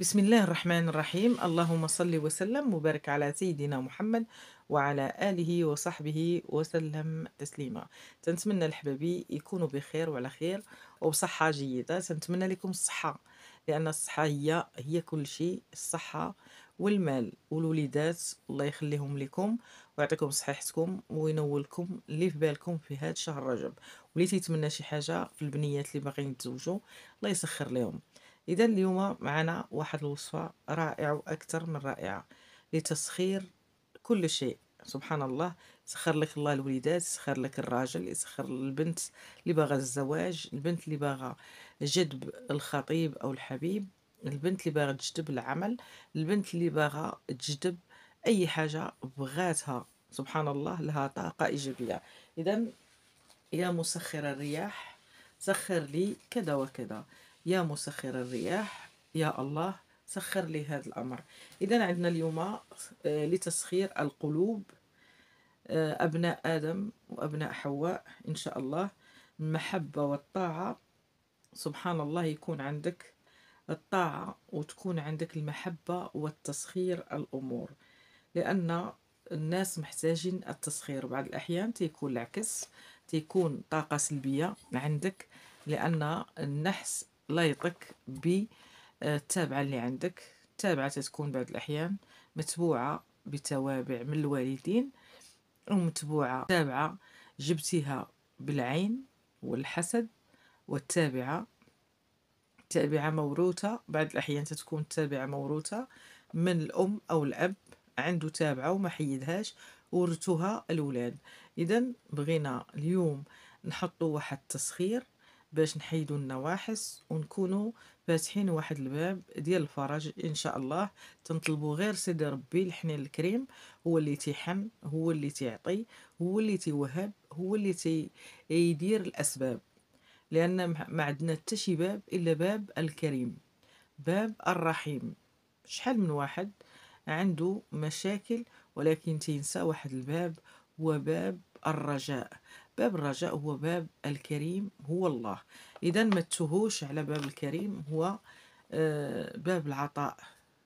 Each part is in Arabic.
بسم الله الرحمن الرحيم اللهم صل وسلم وبارك على سيدنا محمد وعلى آله وصحبه وسلم تسليما تنتمنى الحبابي يكونوا بخير وعلى خير وبصحة جيدة تنتمنى لكم الصحة لأن الصحة هي هي كل شيء الصحة والمال والوليدات الله يخليهم لكم ويعطيكم صحيحتكم وينولكم اللي في بالكم في هذا شهر رجب واللي تيتمنى شي حاجه في البنيات اللي باغيين يتزوجوا الله يسخر لهم إذا اليوم معنا واحد الوصفة رائعة وأكثر من رائعة لتسخير كل شيء سبحان الله سخر لك الله الوليدات سخر لك الراجل يسخر البنت اللي باغا الزواج البنت اللي باغا جذب الخطيب أو الحبيب البنت اللي باغا تجذب العمل البنت اللي باغا تجذب أي حاجة بغاتها سبحان الله لها طاقة إيجابية إذا يا مسخر الرياح سخر لي كذا وكذا يا مسخر الرياح يا الله سخر لي هذا الأمر إذا عندنا اليوم آه، لتسخير القلوب آه، أبناء آدم وأبناء حواء إن شاء الله المحبة والطاعة سبحان الله يكون عندك الطاعة وتكون عندك المحبة والتسخير الأمور لأن الناس محتاجين التسخير بعض الأحيان تيكون العكس تيكون طاقة سلبية عندك لأن النحس لايطك بالتابعة آه، اللي عندك التابعة تتكون بعض الأحيان متبوعة بتوابع من الوالدين ومتبوعة تابعة جبتها بالعين والحسد والتابعة تابعة موروثة بعض الأحيان تتكون التابعة موروثة من الأم أو الأب عنده تابعة وما حيدهاش ورثوها الأولاد إذا بغينا اليوم نحطوا واحد التسخير باش نحيدو النواحس ونكونوا فاتحين واحد الباب ديال الفرج ان شاء الله تنطلبوا غير سيدي ربي الحنين الكريم هو اللي تيحن هو اللي تيعطي هو اللي تيوهب هو اللي تيدير الاسباب لان ما عندنا حتى شي باب الا باب الكريم باب الرحيم شحال من واحد عنده مشاكل ولكن تينسى واحد الباب هو باب الرجاء باب الرجاء هو باب الكريم هو الله إذا ما تسهوش على باب الكريم هو آه، باب العطاء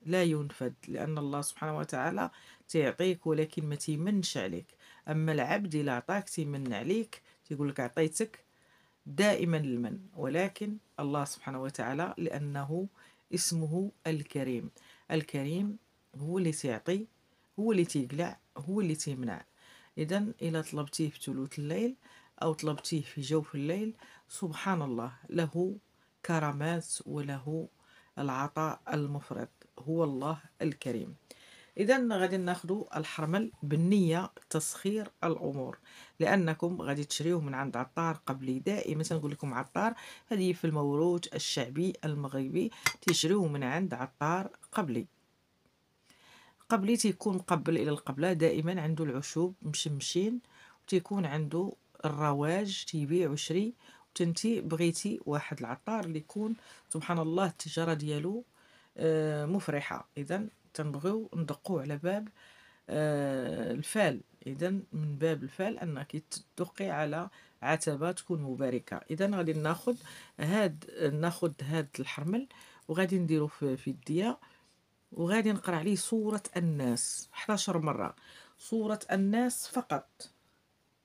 لا ينفد لأن الله سبحانه وتعالى تيعطيك ولكن ما تيمنش عليك أما العبد إلا عطاك تيمن عليك تيقول لك عطيتك دائما المن ولكن الله سبحانه وتعالى لأنه اسمه الكريم الكريم هو اللي تيعطي هو اللي تيقلع هو اللي تيمنع اذا الا طلبتيه في ثلث الليل او طلبتيه في جوف الليل سبحان الله له كرامات وله العطاء المفرط هو الله الكريم اذا غادي ناخذ الحرمل بالنيه تسخير الامور لانكم غادي تشريوه من عند عطار قبلي دائما تنقول لكم عطار هذه في الموروث الشعبي المغربي تشريوه من عند عطار قبلي القبلي تيكون قبل الى القبله دائما عنده العشوب مشمشين وتيكون عنده الرواج تيبيع وشري وتنتي بغيتي واحد العطار اللي يكون سبحان الله التجاره ديالو آه، مفرحه اذا تنبغيو ندقوا على باب آه، الفال اذا من باب الفال انك تدقي على عتبه تكون مباركه اذا غادي ناخذ هاد ناخذ هاد الحرمل وغادي نديرو في الديه وغادي نقرا عليه سوره الناس 11 مره سوره الناس فقط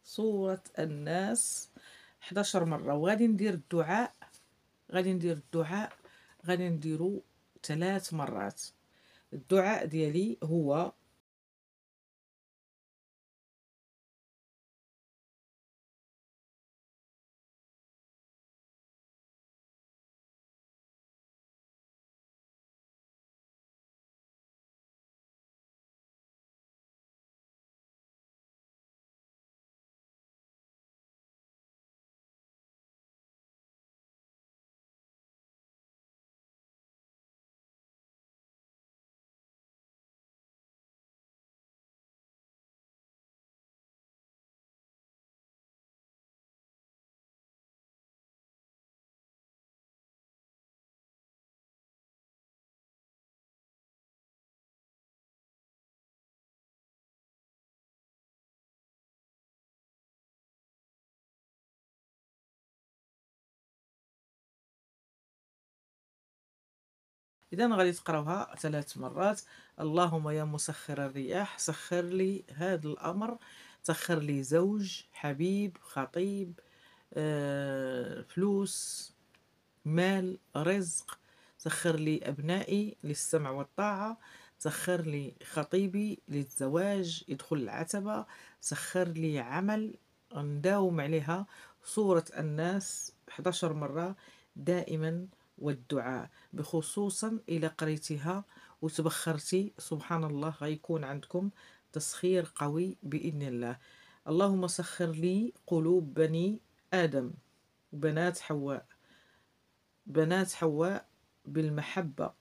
سوره الناس 11 مره وغادي ندير الدعاء غادي ندير الدعاء غادي نديرو ثلاث مرات الدعاء ديالي هو اذا غادي تقراوها ثلاث مرات اللهم يا مسخر الرياح سخر لي هذا الامر سخر لي زوج حبيب خطيب آه، فلوس مال رزق سخر لي ابنائي للسمع والطاعه سخر لي خطيبي للزواج يدخل العتبه سخر لي عمل نداوم عليها صوره الناس 11 مره دائما والدعاء بخصوصا إلى قريتها وتبخرتي سبحان الله غيكون عندكم تسخير قوي بإذن الله اللهم سخر لي قلوب بني آدم وبنات حواء بنات حواء بالمحبة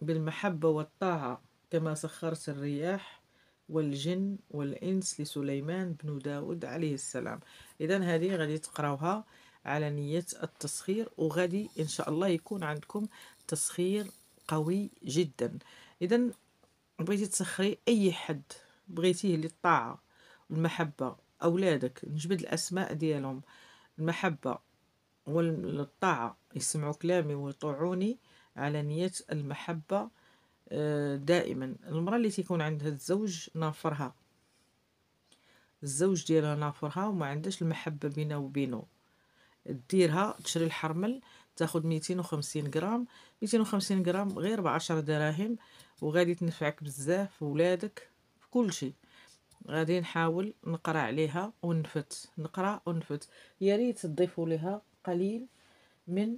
بالمحبة والطاعة كما سخرت الرياح والجن والإنس لسليمان بن داود عليه السلام إذا هذه غادي تقراوها على نية التسخير وغادي إن شاء الله يكون عندكم تسخير قوي جدا إذا بغيتي تسخري أي حد بغيتيه للطاعة والمحبة أولادك نجبد الأسماء ديالهم المحبة والطاعة يسمعوا كلامي ويطوعوني على نية المحبة آه، دائما المرأة اللي تيكون عندها الزوج نافرها الزوج ديالها نافرها وما عندهاش المحبة بينا وبينه ديرها تشري الحرمل تاخد ميتين وخمسين غرام ميتين وخمسين غرام غير بعشر دراهم وغادي تنفعك بزاف ولادك في كل شيء غادي نحاول نقرا عليها ونفت نقرا ونفت يا ريت تضيفوا لها قليل من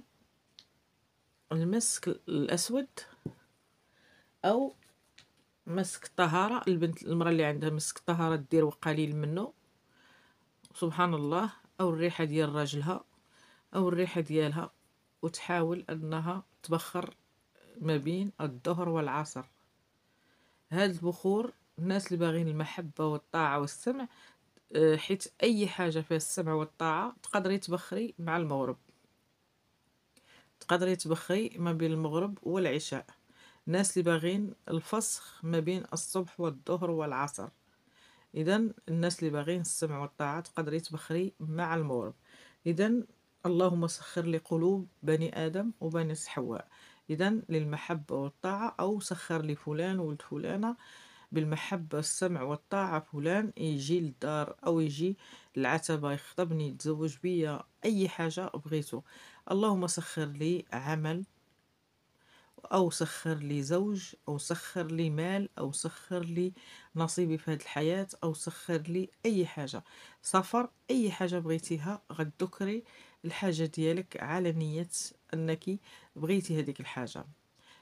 المسك الاسود او مسك الطهاره البنت المراه اللي عندها مسك الطهاره دير قليل منه سبحان الله او الريحه ديال راجلها أو الريحة ديالها وتحاول أنها تبخر ما بين الظهر والعصر هاد البخور الناس اللي باغين المحبة والطاعة والسمع آه، حيت أي حاجة فيها السمع والطاعة تقدري تبخري مع المغرب تقدري تبخري ما بين المغرب والعشاء الناس اللي باغين الفسخ ما بين الصبح والظهر والعصر اذا الناس اللي باغين السمع والطاعه تقدري تبخري مع المغرب اذا اللهم سخر لي قلوب بني آدم وبني حواء إذا للمحبة والطاعة أو سخر لي فلان ولد فلانة بالمحبة السمع والطاعة فلان يجي للدار أو يجي العتبة يخطبني يتزوج بيا أي حاجة بغيتو اللهم سخر لي عمل أو سخر لي زوج أو سخر لي مال أو سخر لي نصيبي في هذه الحياة أو سخر لي أي حاجة سفر أي حاجة بغيتيها غدكري الحاجة ديالك على نية انك بغيتي هذيك الحاجة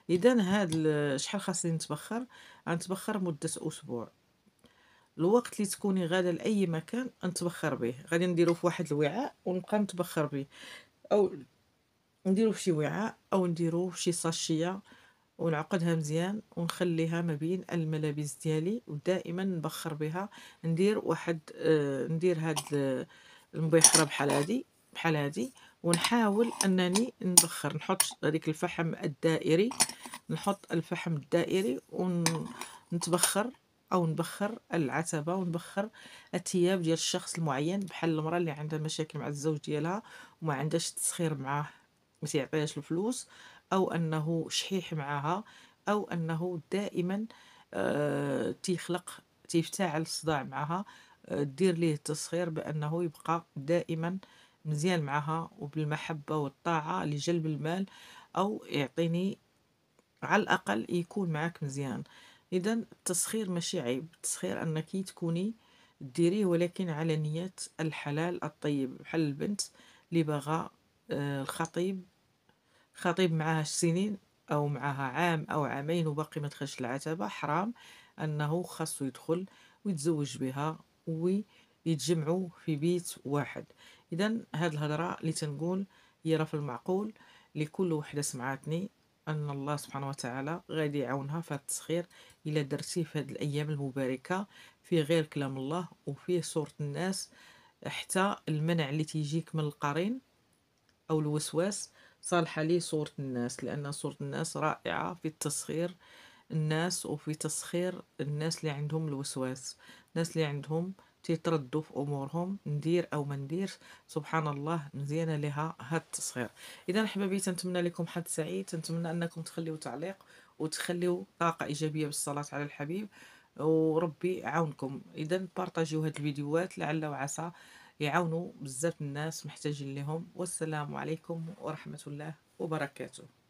إذن هاد شحال خاصني نتبخر غنتبخر مدة اسبوع الوقت اللي تكوني غادا لاي مكان نتبخر به غادي نديرو في واحد الوعاء ونبقى نتبخر به او نديرو في شي وعاء او نديرو في شي صاشية ونعقدها مزيان ونخليها ما بين الملابس ديالي ودائما نبخر بها ندير واحد آه ندير هاد آه، المبخره بحال هادي بحال هذه ونحاول انني ندخر نحط هذيك الفحم الدائري نحط الفحم الدائري ونتبخر او نبخر العتبه ونبخر الثياب ديال الشخص المعين بحال المراه اللي عندها مشاكل مع الزوج ديالها وما عندهاش التسخير معاه ما تيعطيهاش الفلوس او انه شحيح معاها او انه دائما آه تيخلق تيفتعل الصداع معها آه دير ليه التسخير بانه يبقى دائما آه مزيان معها وبالمحبة والطاعة لجلب المال أو يعطيني على الأقل يكون معك مزيان إذا التسخير ماشي عيب التسخير أنك تكوني ديريه ولكن على نية الحلال الطيب بحال البنت اللي بغى آه، الخطيب خطيب معها سنين أو معها عام أو عامين وباقي ما دخلش العتبة حرام أنه خاصو يدخل ويتزوج بها ويتجمعوا في بيت واحد اذا هاد الهضره اللي تنقول هي راه في المعقول لكل وحده سمعاتني ان الله سبحانه وتعالى غادي يعاونها في هذا التسخير الا درتيه في هذه الايام المباركه فيه غير كلام الله وفيه صوره الناس حتى المنع اللي تيجيك من القرين او الوسواس صالحه لي صوره الناس لان صوره الناس رائعه في التسخير الناس وفي تسخير الناس اللي عندهم الوسواس الناس اللي عندهم تيتردوا في امورهم ندير او ما نديرش سبحان الله مزيانه لها هاد التصغير اذا حبايبي تنتمنى لكم حد سعيد تنتمنى انكم تخليو تعليق وتخليو طاقه ايجابيه بالصلاه على الحبيب وربي عاونكم اذا بارطاجيو هاد الفيديوهات لعل وعسى يعاونوا بزاف الناس محتاجين لهم والسلام عليكم ورحمه الله وبركاته